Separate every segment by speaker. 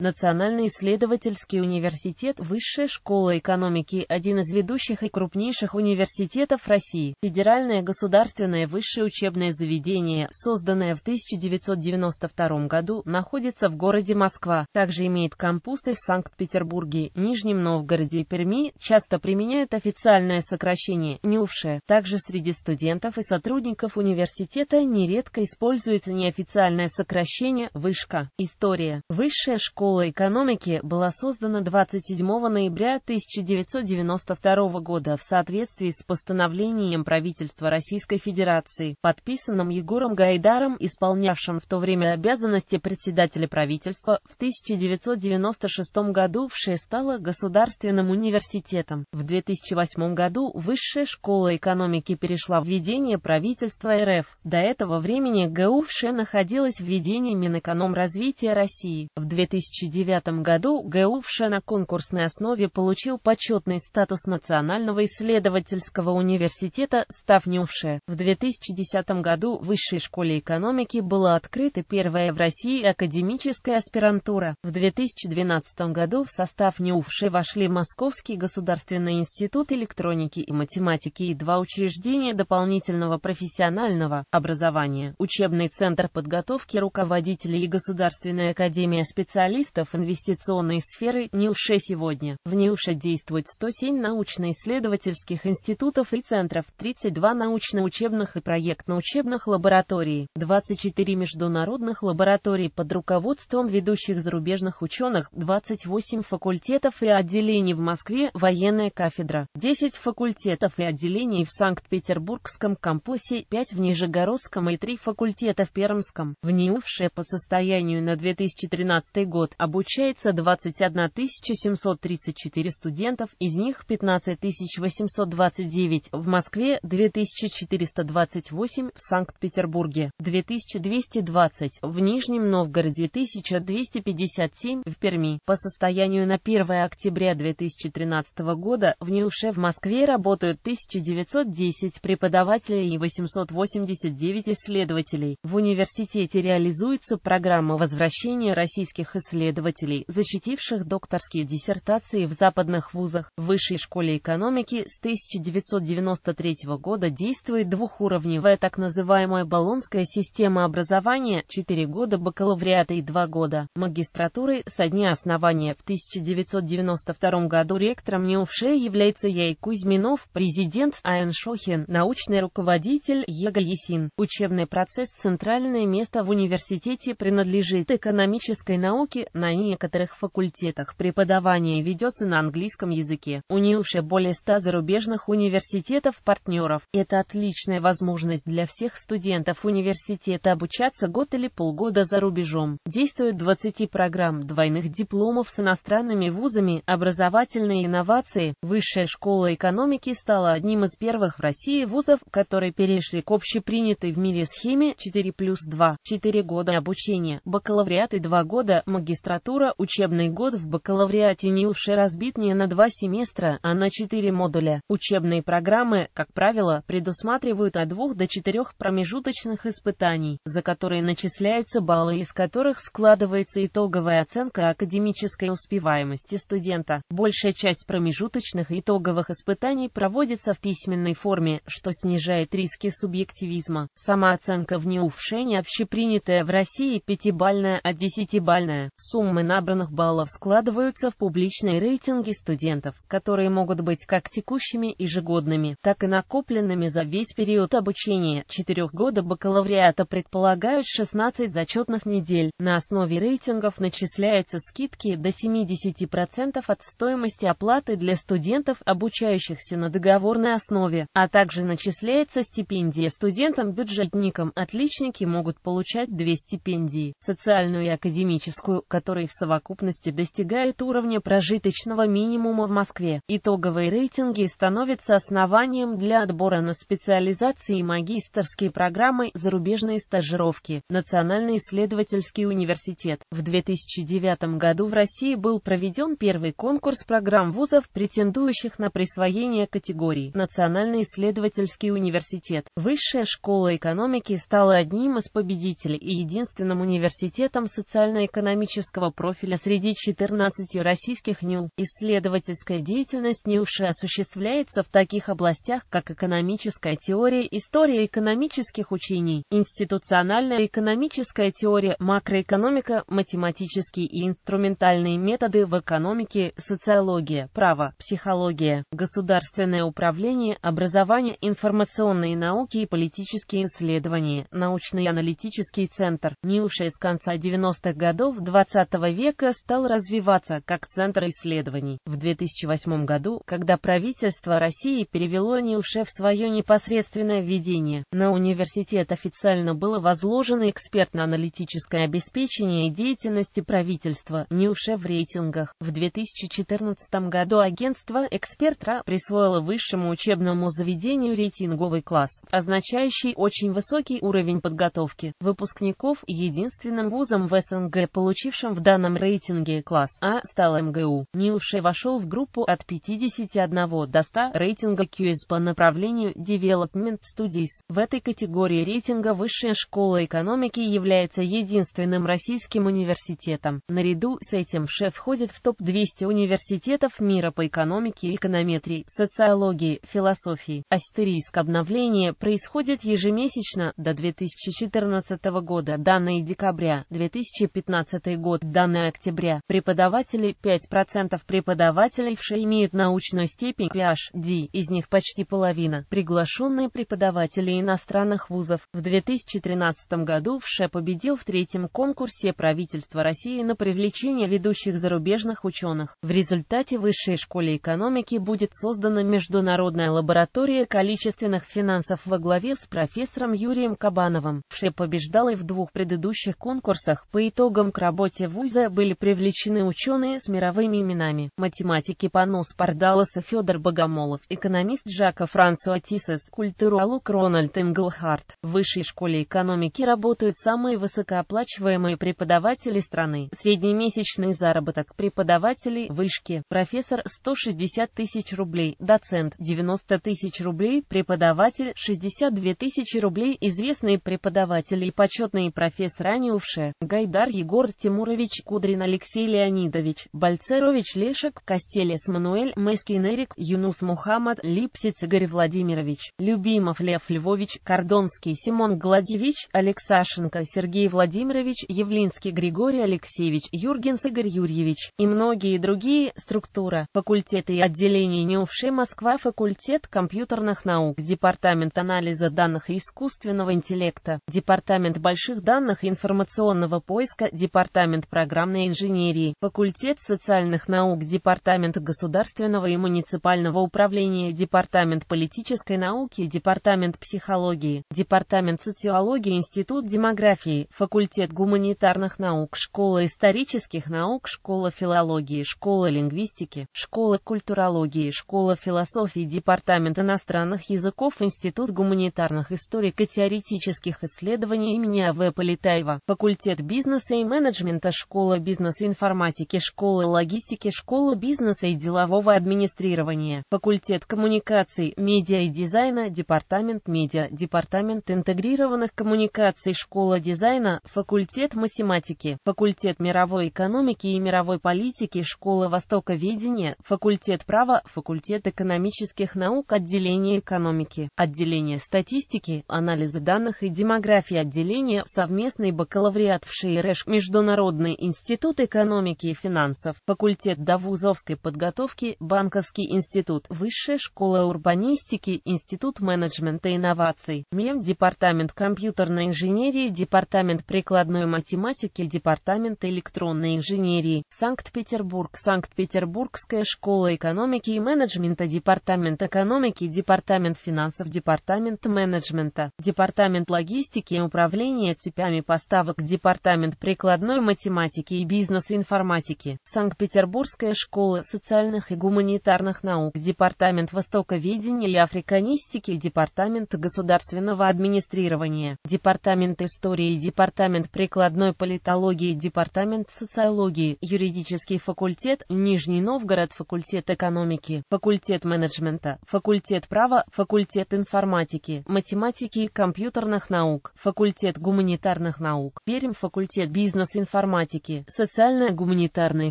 Speaker 1: Национальный исследовательский университет – высшая школа экономики, один из ведущих и крупнейших университетов России. Федеральное государственное высшее учебное заведение, созданное в 1992 году, находится в городе Москва. Также имеет кампусы в Санкт-Петербурге, Нижнем Новгороде и Перми, часто применяют официальное сокращение «НЮФШЕ». Также среди студентов и сотрудников университета нередко используется неофициальное сокращение «Вышка». История. Высшая школа школа экономики была создана 27 ноября 1992 года в соответствии с постановлением правительства Российской Федерации, подписанным Егором Гайдаром, исполнявшим в то время обязанности председателя правительства, в 1996 году ВШЭ стала государственным университетом. В 2008 году Высшая школа экономики перешла в ведение правительства РФ. До этого времени ГУ ВШЭ находилась в ведении Минэкономразвития России. В 2000 2009 году ГУ ВШ на конкурсной основе получил почетный статус Национального исследовательского университета, став НИУВШ. В 2010 году в Высшей школе экономики была открыта первая в России академическая аспирантура. В 2012 году в состав НИУВШ вошли Московский государственный институт электроники и математики и два учреждения дополнительного профессионального образования, учебный центр подготовки руководителей и Государственная академия специалистов специалистов инвестиционной сферы НИЛШЕ сегодня. В НИЛШе действует 107 научно-исследовательских институтов и центров, 32 научно-учебных и проектно-учебных лабораторий, 24 международных лабораторий под руководством ведущих зарубежных ученых, 28 факультетов и отделений в Москве, военная кафедра, 10 факультетов и отделений в Санкт-Петербургском кампусе, 5 в Нижегородском и 3 факультета в Пермском. В НИУФШЕ по состоянию на 2013 год обучается 21 734 студентов, из них 15 829 в Москве, 2428 в Санкт-Петербурге, 2220 в Нижнем Новгороде, 1257 в Перми. По состоянию на 1 октября 2013 года в Ньюше в Москве работают 1910 преподавателей и 889 исследователей. В университете реализуется программа возвращения российских исследователей исследователей, защитивших докторские диссертации в западных вузах. В Высшей школе экономики с 1993 года действует двухуровневая так называемая Болонская система образования 4 года бакалавриата и 2 года магистратуры со дня основания в 1992 году ректором Неувше является Яй Кузьминов, президент Айн Шохин, научный руководитель Ега Есин. Учебный процесс «Центральное место в университете» принадлежит экономической науке, на некоторых факультетах преподавание ведется на английском языке. У Нилше более 100 зарубежных университетов-партнеров. Это отличная возможность для всех студентов университета обучаться год или полгода за рубежом. Действует 20 программ двойных дипломов с иностранными вузами, образовательные инновации. Высшая школа экономики стала одним из первых в России вузов, которые перешли к общепринятой в мире схеме 4 плюс 2, 4 года обучения, бакалавриат и 2 года магистратуры магистратура, учебный год в бакалавриате Ньюши разбит не на два семестра, а на четыре модуля. Учебные программы, как правило, предусматривают от двух до четырех промежуточных испытаний, за которые начисляются баллы, из которых складывается итоговая оценка академической успеваемости студента. Большая часть промежуточных итоговых испытаний проводится в письменной форме, что снижает риски субъективизма. Сама оценка в Ньюфше не общепринятая в России пятибальная от а десятибальная. Суммы набранных баллов складываются в публичные рейтинги студентов, которые могут быть как текущими ежегодными, так и накопленными за весь период обучения. 4 года бакалавриата предполагают 16 зачетных недель. На основе рейтингов начисляются скидки до 70% от стоимости оплаты для студентов, обучающихся на договорной основе, а также начисляется стипендия студентам-бюджетникам. Отличники могут получать две стипендии – социальную и академическую, которые в совокупности достигают уровня прожиточного минимума в Москве. Итоговые рейтинги становятся основанием для отбора на специализации магистерские программы, зарубежные стажировки, Национальный исследовательский университет. В 2009 году в России был проведен первый конкурс программ вузов, претендующих на присвоение категории. Национальный исследовательский университет. Высшая школа экономики стала одним из победителей и единственным университетом социально-экономического политического профиля среди 14 российских НИУ. Исследовательская деятельность НИУШи осуществляется в таких областях, как экономическая теория, история экономических учений, институциональная экономическая теория, макроэкономика, математические и инструментальные методы в экономике, социология, право, психология, государственное управление, образование, информационные науки и политические исследования, научный аналитический центр, НИУШи с конца 90-х годов 20 XX века стал развиваться как центр исследований. В 2008 году, когда правительство России перевело НИЛШЕ в свое непосредственное ведение, на университет официально было возложено экспертно-аналитическое обеспечение деятельности правительства НИЛШЕ в рейтингах. В 2014 году агентство «Экспертра» присвоило высшему учебному заведению рейтинговый класс, означающий очень высокий уровень подготовки выпускников единственным вузом в СНГ, получившим лидером в данном рейтинге класс А стал МГУ. Нилше вошел в группу от 51 до 100 рейтинга QS по направлению Development Studies. В этой категории рейтинга Высшая школа экономики является единственным российским университетом. Наряду с этим ШЕ входит в топ-200 университетов мира по экономике, эконометрии, социологии, философии. Астериск обновления происходит ежемесячно до 2014 года, данные декабря 2015 года год. Данные октября. Преподаватели 5% преподавателей в ШИ имеют научную степень PhD, из них почти половина. Приглашенные преподаватели иностранных вузов. В 2013 году в ШЭ победил в третьем конкурсе правительства России на привлечение ведущих зарубежных ученых. В результате Высшей школе экономики будет создана международная лаборатория количественных финансов во главе с профессором Юрием Кабановым. В ШЭ побеждал и в двух предыдущих конкурсах по итогам к работе занятия вуза были привлечены ученые с мировыми именами, математики Панос Пардалас Федор Богомолов, экономист Жака Франсуа Тисес, культуролог Рональд Инглхарт. В высшей школе экономики работают самые высокооплачиваемые преподаватели страны. Среднемесячный заработок преподавателей вышки, профессор 160 тысяч рублей, доцент 90 тысяч рублей, преподаватель 62 тысячи рублей, известные преподаватели и почетные профессора Ниувше, Гайдар Егор Тимур Егорович, Кудрин Алексей Леонидович, Бальцерович Лешек, Костелес Мануэль, Мескин Эрик, Юнус Мухаммад, Липсиц Игорь Владимирович, Любимов Лев Львович, Кордонский Симон Гладевич, Алексашенко Сергей Владимирович, Явлинский Григорий Алексеевич, Юргенс Игорь Юрьевич и многие другие. Структура. Факультеты и отделения НИУФШИ Москва. Факультет компьютерных наук. Департамент анализа данных и искусственного интеллекта. Департамент больших данных и информационного поиска. Департамент Департамент программной инженерии, факультет социальных наук департамент государственного и муниципального управления, Департамент политической науки, Департамент психологии, Департамент социологии, Институт демографии, факультет гуманитарных наук, школа исторических наук, школа филологии, школа лингвистики, школа культурологии, школа философии, Департамент иностранных языков, Институт гуманитарных историко-теоретических исследований имени А.В. Полетаева, факультет бизнеса и менеджмента Техника, Школа бизнеса информатики Школа логистики, Школа бизнеса и делового администрирования, Факультет коммуникаций, медиа и дизайна, Департамент медиа, Департамент интегрированных коммуникаций, Школа дизайна, Факультет математики, Факультет мировой экономики и мировой политики, Школа востока востоковедения, Факультет права, Факультет экономических наук, Отделение экономики, Отделение статистики, анализа данных и демографии, отделение, совместный бакалавриат в ШИРЭШ, международный Международный институт экономики и финансов, факультет довузовской подготовки, Банковский институт, Высшая школа урбанистики, Институт менеджмента и инноваций, МЕМ, Департамент компьютерной инженерии, Департамент прикладной математики, Департамент электронной инженерии, Санкт-Петербург, Санкт-Петербургская школа экономики и менеджмента, Департамент экономики, Департамент финансов, Департамент менеджмента, Департамент логистики и управления цепями поставок, Департамент прикладной математики, математики и бизнес-информатики, Санкт-Петербургская школа социальных и гуманитарных наук, Департамент Востоковедения и африканистики, Департамент государственного администрирования, Департамент истории, Департамент прикладной политологии, Департамент социологии, юридический факультет, Нижний Новгород, факультет экономики, факультет менеджмента, факультет права, факультет информатики, математики и компьютерных наук, факультет гуманитарных наук, Пермь, факультет бизнес-информатики, математики, социально-гуманитарный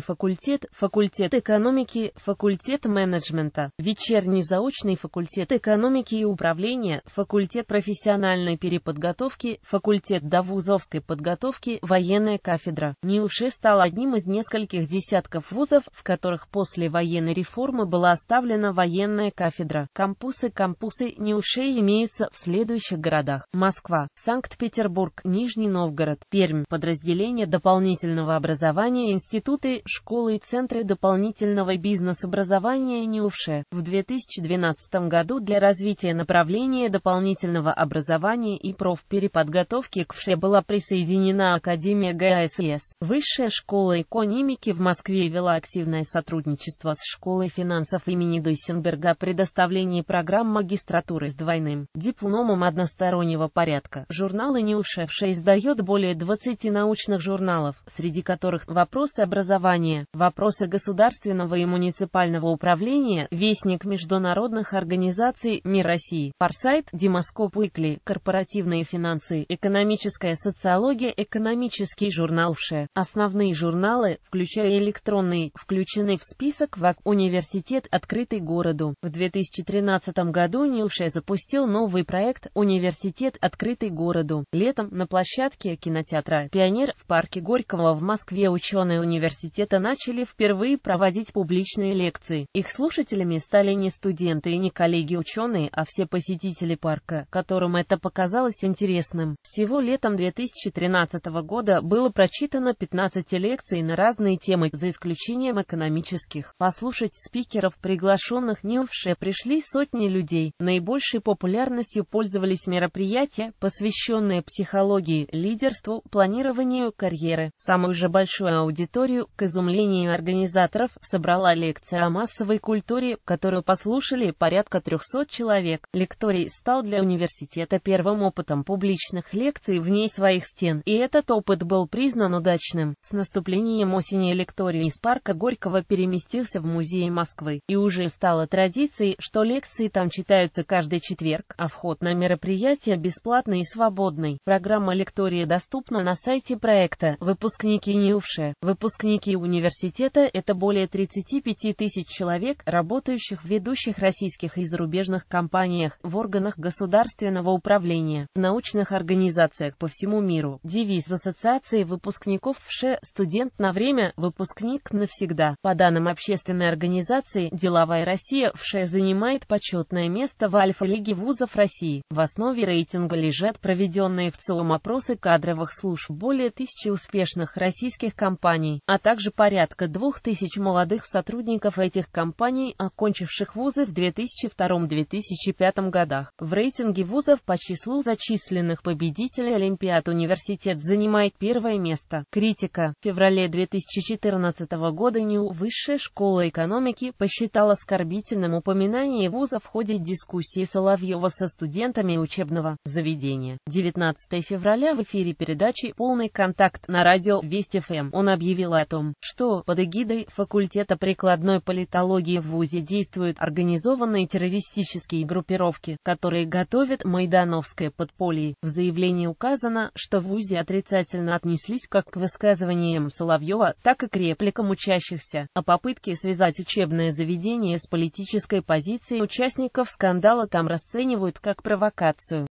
Speaker 1: факультет, факультет экономики, факультет менеджмента, вечерний заочный факультет экономики и управления, факультет профессиональной переподготовки, факультет довузовской подготовки, военная кафедра. НИУШИ стал одним из нескольких десятков вузов, в которых после военной реформы была оставлена военная кафедра. Кампусы Кампусы НИУШИ имеются в следующих городах. Москва, Санкт-Петербург, Нижний Новгород, Пермь, подразделение дополнительных дополнительного образования институты, школы и центры дополнительного бизнес-образования НИУФШЕ. В 2012 году для развития направления дополнительного образования и профпереподготовки к ФШЕ была присоединена Академия ГАСС. Высшая школа экономики в Москве вела активное сотрудничество с Школой финансов имени Гейсенберга предоставлении программ магистратуры с двойным дипломом одностороннего порядка. Журналы НИУФШЕ издает более 20 научных журналов, среди которых вопросы образования, вопросы государственного и муниципального управления, Вестник международных организаций «Мир России», Парсайт, Димаскоп Уикли, Корпоративные финансы, Экономическая социология, Экономический журнал ВШЭ. Основные журналы, включая электронные, включены в список ВАК «Университет, открытый городу». В 2013 году Нилше запустил новый проект «Университет, открытый городу». Летом на площадке кинотеатра «Пионер» в парке Горького которого в Москве ученые университета начали впервые проводить публичные лекции. Их слушателями стали не студенты и не коллеги-ученые, а все посетители парка, которым это показалось интересным. Всего летом 2013 года было прочитано 15 лекций на разные темы, за исключением экономических. Послушать спикеров, приглашенных не УФШЕ, пришли сотни людей. Наибольшей популярностью пользовались мероприятия, посвященные психологии, лидерству, планированию карьеры. Самую же большую аудиторию, к изумлению организаторов, собрала лекция о массовой культуре, которую послушали порядка 300 человек. Лекторий стал для университета первым опытом публичных лекций вне своих стен, и этот опыт был признан удачным. С наступлением осени лекторий из парка Горького переместился в музей Москвы, и уже стало традицией, что лекции там читаются каждый четверг, а вход на мероприятие бесплатный и свободный. Программа лектории доступна на сайте проекта. Выпуск Выпускники НИУФШЕ, выпускники университета – это более 35 тысяч человек, работающих в ведущих российских и зарубежных компаниях, в органах государственного управления, в научных организациях по всему миру. Девиз Ассоциации выпускников ВШЕ «Студент на время, выпускник навсегда». По данным общественной организации, «Деловая Россия» ВШЕ занимает почетное место в Альфа-лиге вузов России. В основе рейтинга лежат проведенные в ЦИОМ опросы кадровых служб более тысячи успешных крупных российских компаний, а также порядка 2000 молодых сотрудников этих компаний, окончивших вузы в 2002-2005 годах. В рейтинге вузов по числу зачисленных победителей Олимпиад университет занимает первое место. Критика. В феврале 2014 года НИУ Высшая школа экономики посчитала оскорбительным упоминание вуза в ходе дискуссии Соловьева со студентами учебного заведения. 19 февраля в эфире передачи «Полный контакт» на радио радио Вести ФМ эм». он объявил о том, что под эгидой факультета прикладной политологии в ВУЗе действуют организованные террористические группировки, которые готовят майдановское подполье. В заявлении указано, что в ВУЗе отрицательно отнеслись как к высказываниям Соловьева, так и к репликам учащихся, о попытке связать учебное заведение с политической позицией участников скандала там расценивают как провокацию.